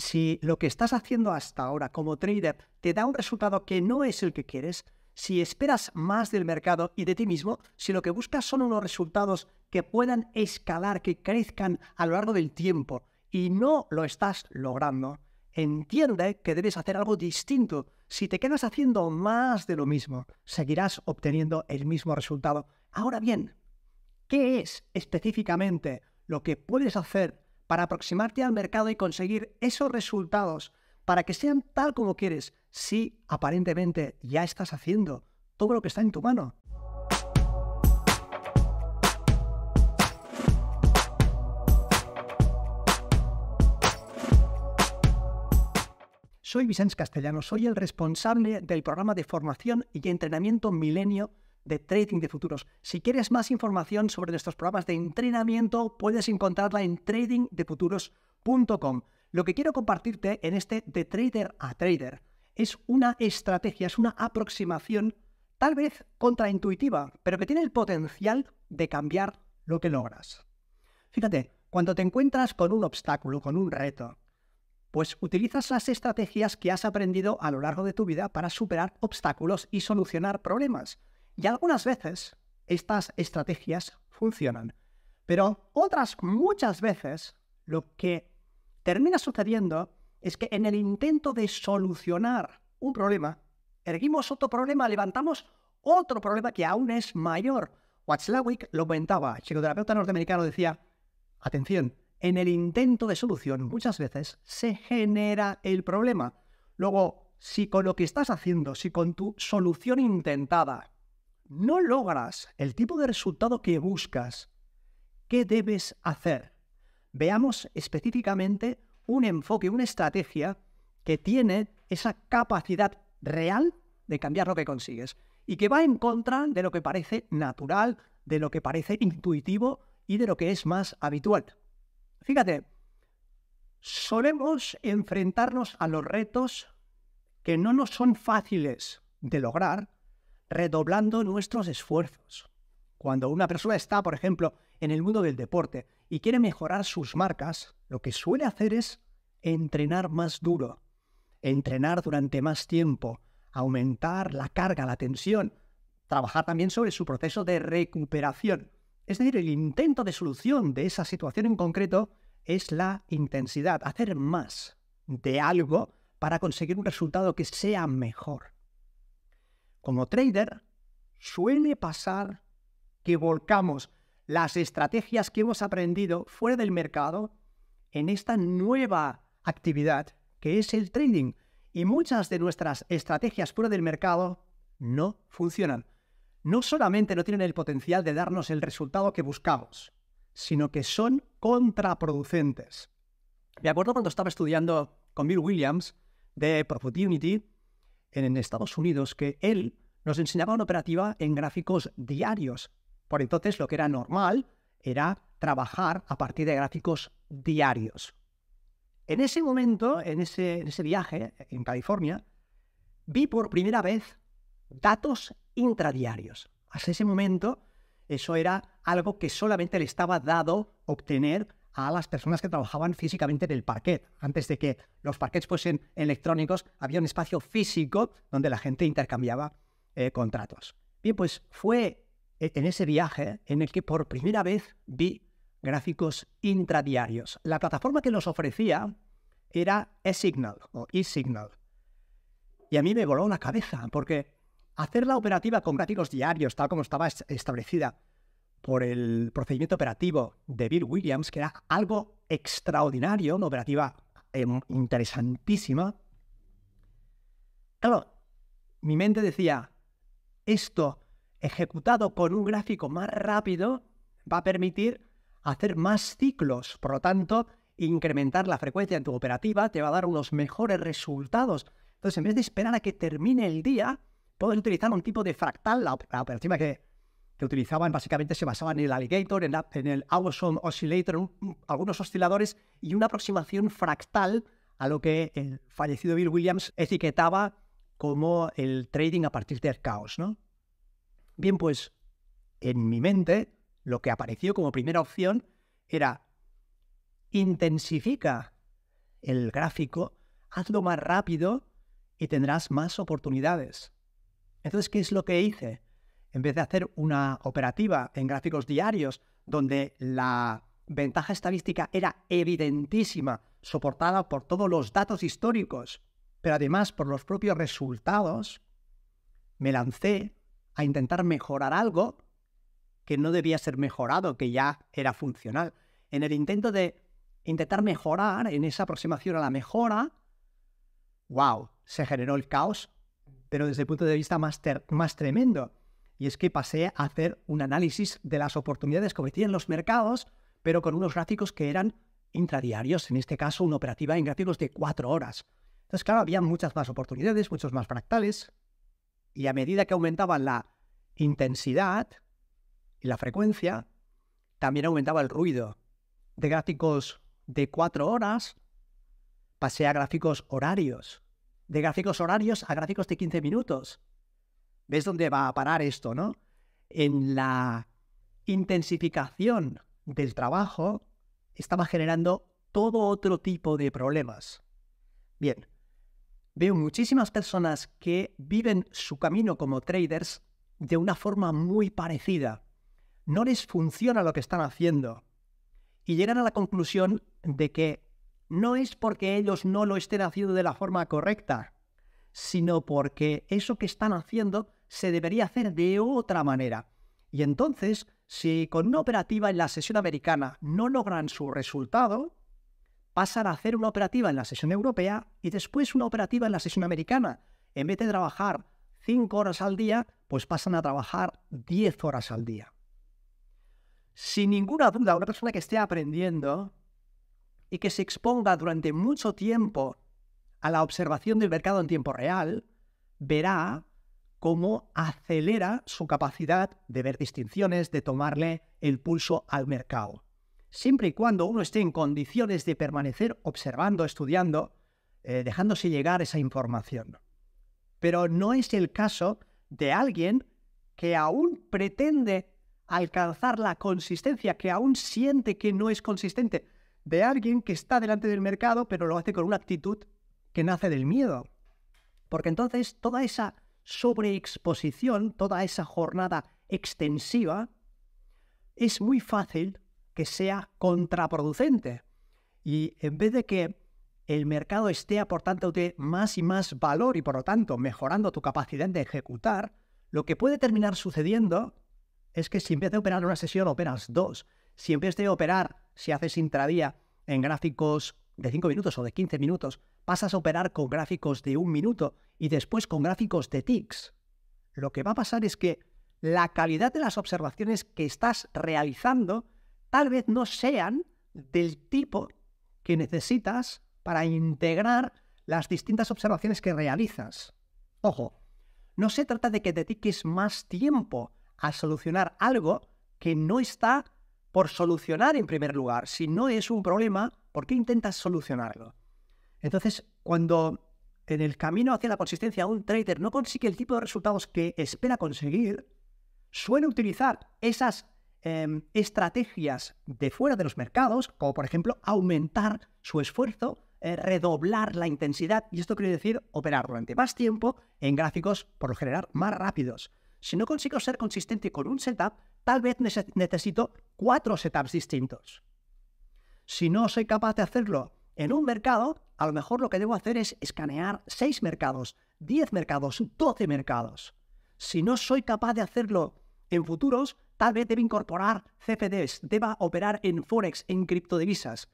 si lo que estás haciendo hasta ahora como trader te da un resultado que no es el que quieres, si esperas más del mercado y de ti mismo, si lo que buscas son unos resultados que puedan escalar, que crezcan a lo largo del tiempo y no lo estás logrando, entiende que debes hacer algo distinto. Si te quedas haciendo más de lo mismo, seguirás obteniendo el mismo resultado. Ahora bien, ¿qué es específicamente lo que puedes hacer para aproximarte al mercado y conseguir esos resultados para que sean tal como quieres, si aparentemente ya estás haciendo todo lo que está en tu mano. Soy Vicente Castellano, soy el responsable del programa de formación y entrenamiento Milenio de trading de futuros. Si quieres más información sobre nuestros programas de entrenamiento, puedes encontrarla en tradingdefuturos.com. Lo que quiero compartirte en este de trader a trader es una estrategia, es una aproximación tal vez contraintuitiva, pero que tiene el potencial de cambiar lo que logras. Fíjate, cuando te encuentras con un obstáculo, con un reto, pues utilizas las estrategias que has aprendido a lo largo de tu vida para superar obstáculos y solucionar problemas. Y algunas veces estas estrategias funcionan, pero otras muchas veces lo que termina sucediendo es que en el intento de solucionar un problema, erguimos otro problema, levantamos otro problema que aún es mayor. Watzlawick lo comentaba, el psicoterapeuta norteamericano decía, atención, en el intento de solución muchas veces se genera el problema. Luego, si con lo que estás haciendo, si con tu solución intentada no logras el tipo de resultado que buscas, ¿qué debes hacer? Veamos específicamente un enfoque, una estrategia que tiene esa capacidad real de cambiar lo que consigues y que va en contra de lo que parece natural, de lo que parece intuitivo y de lo que es más habitual. Fíjate, solemos enfrentarnos a los retos que no nos son fáciles de lograr redoblando nuestros esfuerzos. Cuando una persona está, por ejemplo, en el mundo del deporte y quiere mejorar sus marcas, lo que suele hacer es entrenar más duro, entrenar durante más tiempo, aumentar la carga, la tensión, trabajar también sobre su proceso de recuperación. Es decir, el intento de solución de esa situación en concreto es la intensidad, hacer más de algo para conseguir un resultado que sea mejor como trader, suele pasar que volcamos las estrategias que hemos aprendido fuera del mercado en esta nueva actividad que es el trading. Y muchas de nuestras estrategias fuera del mercado no funcionan. No solamente no tienen el potencial de darnos el resultado que buscamos, sino que son contraproducentes. Me acuerdo cuando estaba estudiando con Bill Williams de Profit en Estados Unidos que él nos enseñaba una operativa en gráficos diarios. Por entonces lo que era normal era trabajar a partir de gráficos diarios. En ese momento, en ese, en ese viaje eh, en California, vi por primera vez datos intradiarios. Hasta ese momento eso era algo que solamente le estaba dado obtener a las personas que trabajaban físicamente en el parquet. Antes de que los parquets fuesen electrónicos, había un espacio físico donde la gente intercambiaba eh, contratos. Bien, pues fue e, en ese viaje en el que por primera vez vi gráficos intradiarios. La plataforma que nos ofrecía era eSignal o eSignal. Y a mí me voló la cabeza porque hacer la operativa con gráficos diarios, tal como estaba establecida, por el procedimiento operativo de Bill Williams, que era algo extraordinario, una operativa em, interesantísima. Claro, mi mente decía, esto ejecutado con un gráfico más rápido va a permitir hacer más ciclos, por lo tanto, incrementar la frecuencia en tu operativa te va a dar unos mejores resultados. Entonces, en vez de esperar a que termine el día, puedes utilizar un tipo de fractal, la operativa que que utilizaban básicamente se basaban en el Alligator, en, el Awesome Oscillator, algunos osciladores y una aproximación fractal a lo que el fallecido Bill Williams etiquetaba como el trading a partir del caos. ¿no? Bien, pues en mi mente lo que apareció como primera opción era intensifica el gráfico, hazlo más rápido y tendrás más oportunidades. Entonces, ¿qué es lo que hice? en vez de hacer una operativa en gráficos diarios donde la ventaja estadística era evidentísima, soportada por todos los datos históricos, pero además por los propios resultados, me lancé a intentar mejorar algo que no debía ser mejorado, que ya era funcional. En el intento de intentar mejorar, en esa aproximación a la mejora, wow, se generó el caos, pero desde el punto de vista más, más tremendo y es que pasé a hacer un análisis de las oportunidades que ofrecían los mercados, pero con unos gráficos que eran intradiarios, en este caso una operativa en gráficos de cuatro horas. Entonces, claro, había muchas más oportunidades, muchos más fractales, y a medida que aumentaba la intensidad y la frecuencia, también aumentaba el ruido. De gráficos de cuatro horas pasé a gráficos horarios, de gráficos horarios a gráficos de 15 minutos, ¿Ves dónde va a parar esto, no? En la intensificación del trabajo estaba generando todo otro tipo de problemas. Bien, veo muchísimas personas que viven su camino como traders de una forma muy parecida. No les funciona lo que están haciendo y llegan a la conclusión de que no es porque ellos no lo estén haciendo de la forma correcta, sino porque eso que están haciendo se debería hacer de otra manera. Y entonces, si con una operativa en la sesión americana no logran su resultado, pasan a hacer una operativa en la sesión europea y después una operativa en la sesión americana. En vez de trabajar 5 horas al día, pues pasan a trabajar 10 horas al día. Sin ninguna duda, una persona que esté aprendiendo y que se exponga durante mucho tiempo a la observación del mercado en tiempo real, verá cómo acelera su capacidad de ver distinciones, de tomarle el pulso al mercado. Siempre y cuando uno esté en condiciones de permanecer observando, estudiando, eh, dejándose llegar esa información. Pero no es el caso de alguien que aún pretende alcanzar la consistencia, que aún siente que no es consistente, de alguien que está delante del mercado pero lo hace con una actitud que nace del miedo. Porque entonces toda esa sobreexposición, toda esa jornada extensiva, es muy fácil que sea contraproducente. Y en vez de que el mercado esté aportándote más y más valor y por lo tanto mejorando tu capacidad de ejecutar, lo que puede terminar sucediendo es que si en vez de operar una sesión operas dos, si en vez de operar, si haces intradía en gráficos de 5 minutos o de 15 minutos, pasas a operar con gráficos de un minuto y después con gráficos de tics, lo que va a pasar es que la calidad de las observaciones que estás realizando tal vez no sean del tipo que necesitas para integrar las distintas observaciones que realizas. Ojo, no se trata de que dediques más tiempo a solucionar algo que no está por solucionar en primer lugar. Si no es un problema, ¿por qué intentas solucionarlo? Entonces, cuando en el camino hacia la consistencia un trader no consigue el tipo de resultados que espera conseguir, suele utilizar esas em, estrategias de fuera de los mercados, como por ejemplo aumentar su esfuerzo, eh, redoblar la intensidad, y esto quiere decir operar durante más tiempo en gráficos por lo general más rápidos. Si no consigo ser consistente con un setup, tal vez necesito cuatro setups distintos. Si no soy capaz de hacerlo en un mercado, a lo mejor lo que debo hacer es escanear 6 mercados, 10 mercados, 12 mercados. Si no soy capaz de hacerlo en futuros, tal vez deba incorporar CFDs, deba operar en Forex, en criptodivisas.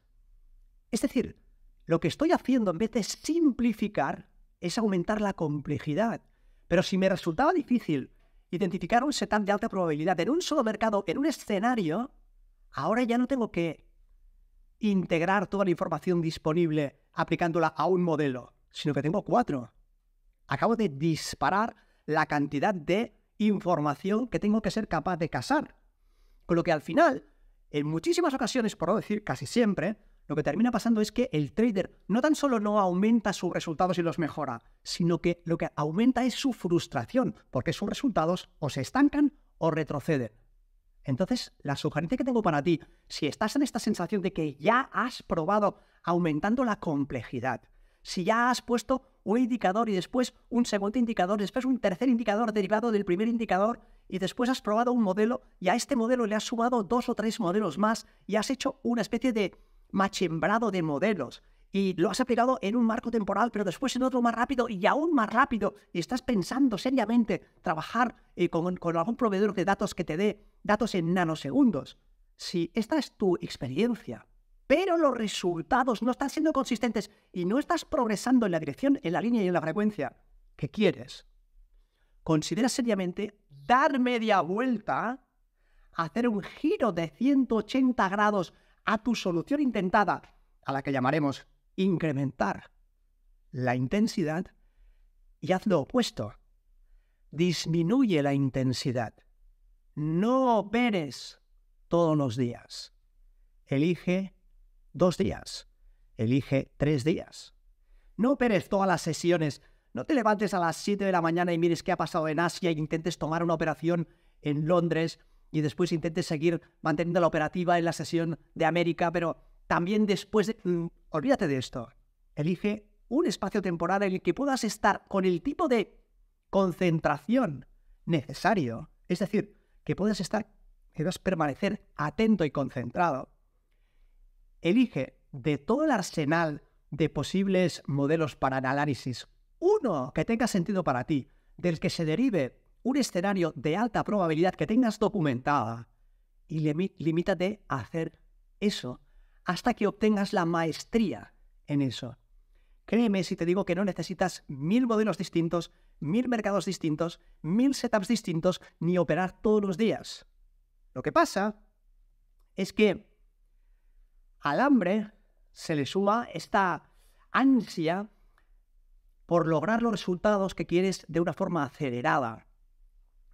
Es decir, lo que estoy haciendo en vez de simplificar es aumentar la complejidad. Pero si me resultaba difícil identificar un setup de alta probabilidad en un solo mercado, en un escenario, ahora ya no tengo que integrar toda la información disponible aplicándola a un modelo, sino que tengo cuatro. Acabo de disparar la cantidad de información que tengo que ser capaz de casar. Con lo que al final, en muchísimas ocasiones, por no decir casi siempre, lo que termina pasando es que el trader no tan solo no aumenta sus resultados y los mejora, sino que lo que aumenta es su frustración, porque sus resultados o se estancan o retroceden. Entonces, la sugerencia que tengo para ti, si estás en esta sensación de que ya has probado aumentando la complejidad, si ya has puesto un indicador y después un segundo indicador, después un tercer indicador derivado del primer indicador, y después has probado un modelo y a este modelo le has sumado dos o tres modelos más y has hecho una especie de machembrado de modelos y lo has aplicado en un marco temporal, pero después en otro más rápido y aún más rápido, y estás pensando seriamente trabajar eh, con, algún proveedor de datos que te dé datos en nanosegundos. Si esta es tu experiencia, pero los resultados no están siendo consistentes y no estás progresando en la dirección, en la línea y en la frecuencia que quieres, considera seriamente dar media vuelta, hacer un giro de 180 grados a tu solución intentada, a la que llamaremos incrementar la intensidad y haz lo opuesto. Disminuye la intensidad. No operes todos los días. Elige dos días. Elige tres días. No operes todas las sesiones. No te levantes a las 7 de la mañana y mires qué ha pasado en Asia e intentes tomar una operación en Londres y después intentes seguir manteniendo la operativa en la sesión de América, pero también después de... Mm, olvídate de esto. Elige un espacio temporal en el que puedas estar con el tipo de concentración necesario. Es decir, que puedas estar, que permanecer atento y concentrado. Elige de todo el arsenal de posibles modelos para el análisis, uno que tenga sentido para ti, del que se derive un escenario de alta probabilidad que tengas documentada y limítate a hacer eso hasta que obtengas la maestría en eso. Créeme si te digo que no necesitas mil modelos distintos, mil mercados distintos, mil setups distintos, ni operar todos los días. Lo que pasa es que al hambre se le suma esta ansia por lograr los resultados que quieres de una forma acelerada.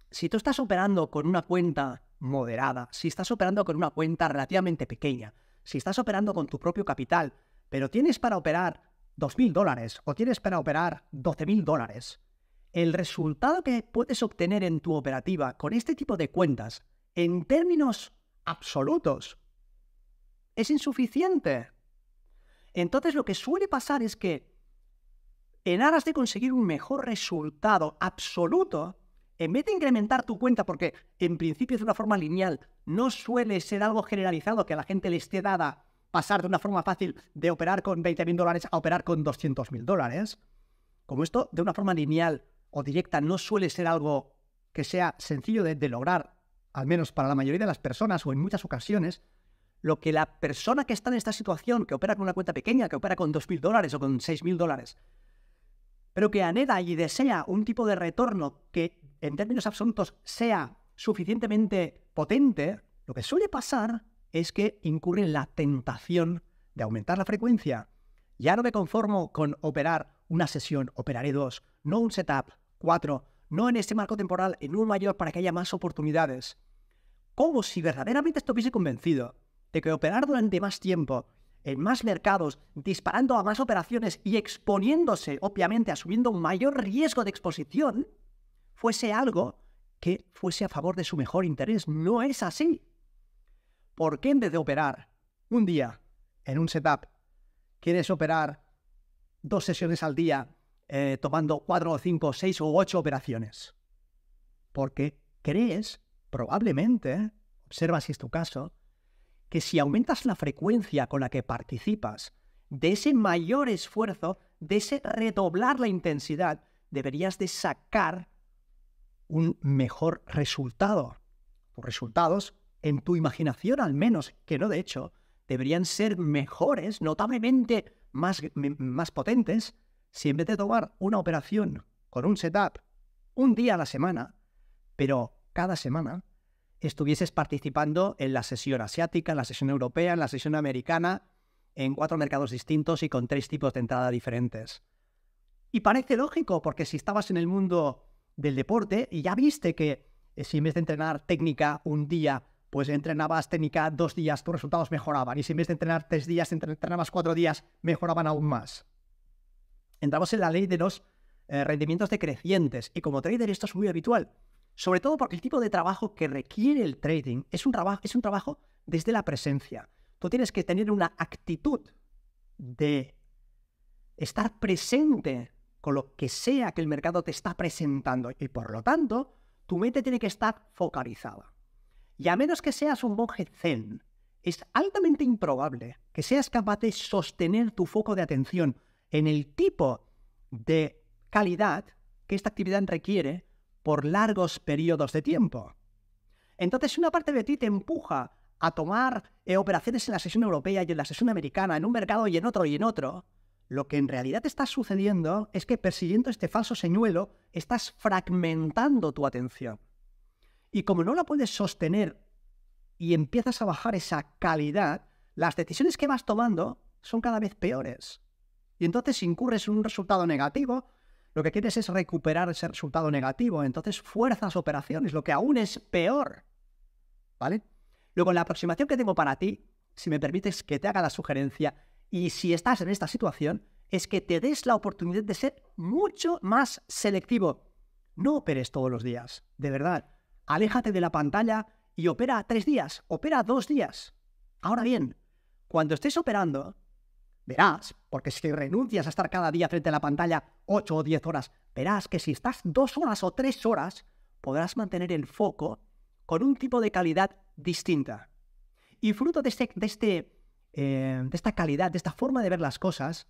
Si tú estás operando con una cuenta moderada, si estás operando con una cuenta relativamente pequeña, si estás operando con tu propio capital, pero tienes para operar 2.000 dólares o tienes para operar 12.000 dólares, el resultado que puedes obtener en tu operativa con este tipo de cuentas, en términos absolutos, es insuficiente. Entonces lo que suele pasar es que en aras de conseguir un mejor resultado absoluto, en vez de incrementar tu cuenta, porque en principio es de una forma lineal, no suele ser algo generalizado que a la gente le esté dada pasar de una forma fácil de operar con 20.000 dólares a operar con 200.000 dólares. Como esto de una forma lineal o directa no suele ser algo que sea sencillo de, de lograr, al menos para la mayoría de las personas o en muchas ocasiones, lo que la persona que está en esta situación, que opera con una cuenta pequeña, que opera con 2.000 dólares o con 6.000 dólares, pero que anhela y desea un tipo de retorno que en términos absolutos sea suficientemente potente, lo que suele pasar es que incurre en la tentación de aumentar la frecuencia. Ya no me conformo con operar una sesión, operaré dos, no un setup, cuatro, no en este marco temporal, en un mayor para que haya más oportunidades. Como si verdaderamente estuviese convencido de que operar durante más tiempo, en más mercados, disparando a más operaciones y exponiéndose, obviamente, asumiendo un mayor riesgo de exposición, fuese algo que fuese a favor de su mejor interés. No es así. ¿Por qué en vez de operar un día en un setup, quieres operar dos sesiones al día eh, tomando cuatro o cinco, seis o ocho operaciones? Porque crees, probablemente, observa si es tu caso, que si aumentas la frecuencia con la que participas, de ese mayor esfuerzo, de ese redoblar la intensidad, deberías de sacar un mejor resultado. Tus resultados, en tu imaginación al menos, que no de hecho, deberían ser mejores, notablemente más, más potentes, si en vez de tomar una operación con un setup un día a la semana, pero cada semana, estuvieses participando en la sesión asiática, en la sesión europea, en la sesión americana, en cuatro mercados distintos y con tres tipos de entrada diferentes. Y parece lógico, porque si estabas en el mundo del deporte y ya viste que eh, si en vez de entrenar técnica un día, pues entrenabas técnica dos días, tus resultados mejoraban. Y si en vez de entrenar tres días, entrenabas cuatro días, mejoraban aún más. Entramos en la ley de los eh, rendimientos decrecientes. Y como trader esto es muy habitual. Sobre todo porque el tipo de trabajo que requiere el trading es un, es un trabajo desde la presencia. Tú tienes que tener una actitud de estar presente con lo que sea que el mercado te está presentando y por lo tanto tu mente tiene que estar focalizada. Y a menos que seas un monje zen, es altamente improbable que seas capaz de sostener tu foco de atención en el tipo de calidad que esta actividad requiere por largos periodos de tiempo. Entonces si una parte de ti te empuja a tomar eh, operaciones en la sesión europea y en la sesión americana, en un mercado y en otro y en otro, lo que en realidad está sucediendo es que persiguiendo este falso señuelo estás fragmentando tu atención. Y como no la puedes sostener y empiezas a bajar esa calidad, las decisiones que vas tomando son cada vez peores. Y entonces incurres en un resultado negativo, lo que quieres es recuperar ese resultado negativo, entonces fuerzas operaciones, lo que aún es peor. ¿Vale? Luego, la aproximación que tengo para ti, si me permites que te haga la sugerencia, y si estás en esta situación, es que te des la oportunidad de ser mucho más selectivo. No operes todos los días, de verdad. Aléjate de la pantalla y opera tres días, opera dos días. Ahora bien, cuando estés operando, verás, porque si renuncias a estar cada día frente a la pantalla ocho o diez horas, verás que si estás dos horas o tres horas, podrás mantener el foco con un tipo de calidad distinta. Y fruto de este, de este eh, de esta calidad, de esta forma de ver las cosas,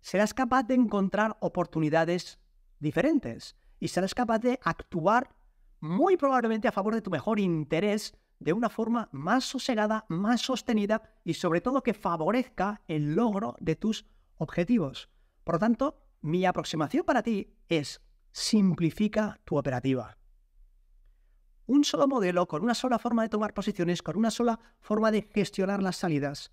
serás capaz de encontrar oportunidades diferentes y serás capaz de actuar muy probablemente a favor de tu mejor interés de una forma más sosegada, más sostenida y sobre todo que favorezca el logro de tus objetivos. Por lo tanto, mi aproximación para ti es simplifica tu operativa. Un solo modelo, con una sola forma de tomar posiciones, con una sola forma de gestionar las salidas,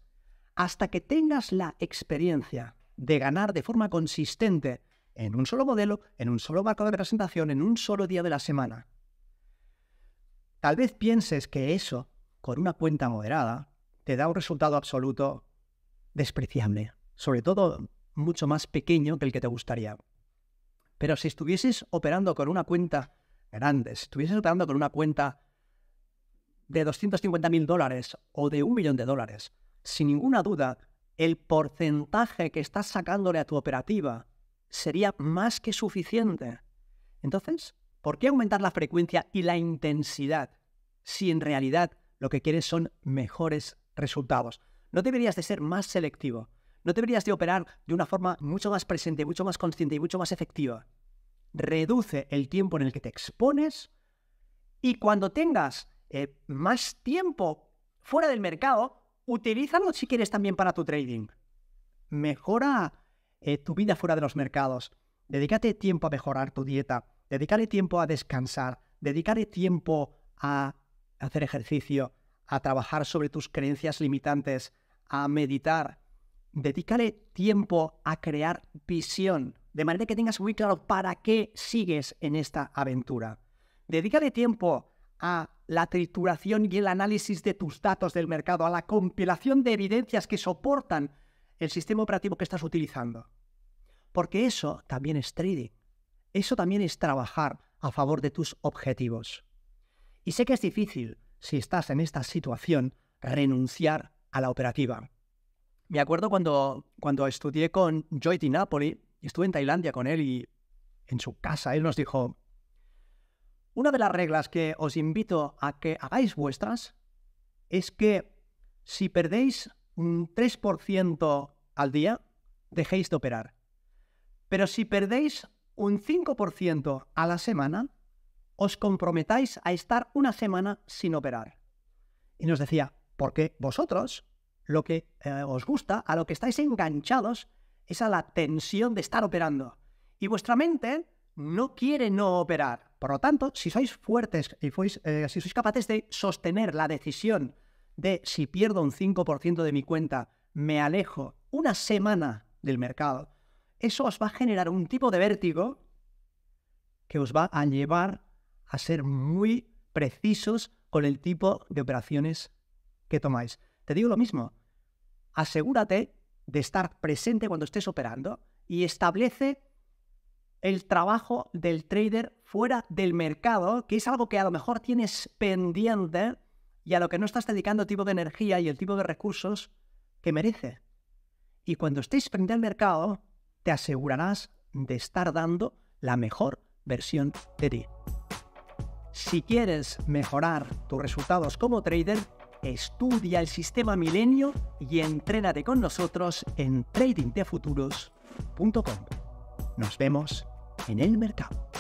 hasta que tengas la experiencia de ganar de forma consistente en un solo modelo, en un solo marco de presentación, en un solo día de la semana. Tal vez pienses que eso, con una cuenta moderada, te da un resultado absoluto despreciable, sobre todo mucho más pequeño que el que te gustaría. Pero si estuvieses operando con una cuenta grande, si estuvieses operando con una cuenta de 250 mil dólares o de un millón de dólares, sin ninguna duda, el porcentaje que estás sacándole a tu operativa sería más que suficiente. Entonces, ¿por qué aumentar la frecuencia y la intensidad si en realidad lo que quieres son mejores resultados? No deberías de ser más selectivo, no deberías de operar de una forma mucho más presente, mucho más consciente y mucho más efectiva. Reduce el tiempo en el que te expones y cuando tengas eh, más tiempo fuera del mercado, utilízalo si quieres también para tu trading. Mejora eh, tu vida fuera de los mercados. Dedícate tiempo a mejorar tu dieta. Dedícale tiempo a descansar. Dedícale tiempo a hacer ejercicio, a trabajar sobre tus creencias limitantes, a meditar. Dedícale tiempo a crear visión, de manera que tengas muy claro para qué sigues en esta aventura. Dedícale tiempo a la trituración y el análisis de tus datos del mercado, a la compilación de evidencias que soportan el sistema operativo que estás utilizando. Porque eso también es trading. Eso también es trabajar a favor de tus objetivos. Y sé que es difícil, si estás en esta situación, renunciar a la operativa. Me acuerdo cuando, cuando estudié con Joy Di Napoli, estuve en Tailandia con él y en su casa él nos dijo, una de las reglas que os invito a que hagáis vuestras es que si perdéis un 3% al día, dejéis de operar. Pero si perdéis un 5% a la semana, os comprometáis a estar una semana sin operar. Y nos decía, porque vosotros lo que eh, os gusta, a lo que estáis enganchados, es a la tensión de estar operando. Y vuestra mente no quiere no operar. Por lo tanto, si sois fuertes y eh, sois, capaces de sostener la decisión de si pierdo un 5% de mi cuenta, me alejo una semana del mercado, eso os va a generar un tipo de vértigo que os va a llevar a ser muy precisos con el tipo de operaciones que tomáis. Te digo lo mismo, asegúrate de estar presente cuando estés operando y establece el trabajo del trader fuera del mercado, que es algo que a lo mejor tienes pendiente y a lo que no estás dedicando el tipo de energía y el tipo de recursos que merece. Y cuando estés frente al mercado, te asegurarás de estar dando la mejor versión de ti. Si quieres mejorar tus resultados como trader, estudia el sistema Milenio y entrénate con nosotros en tradingdefuturos.com. Nos vemos en el mercado.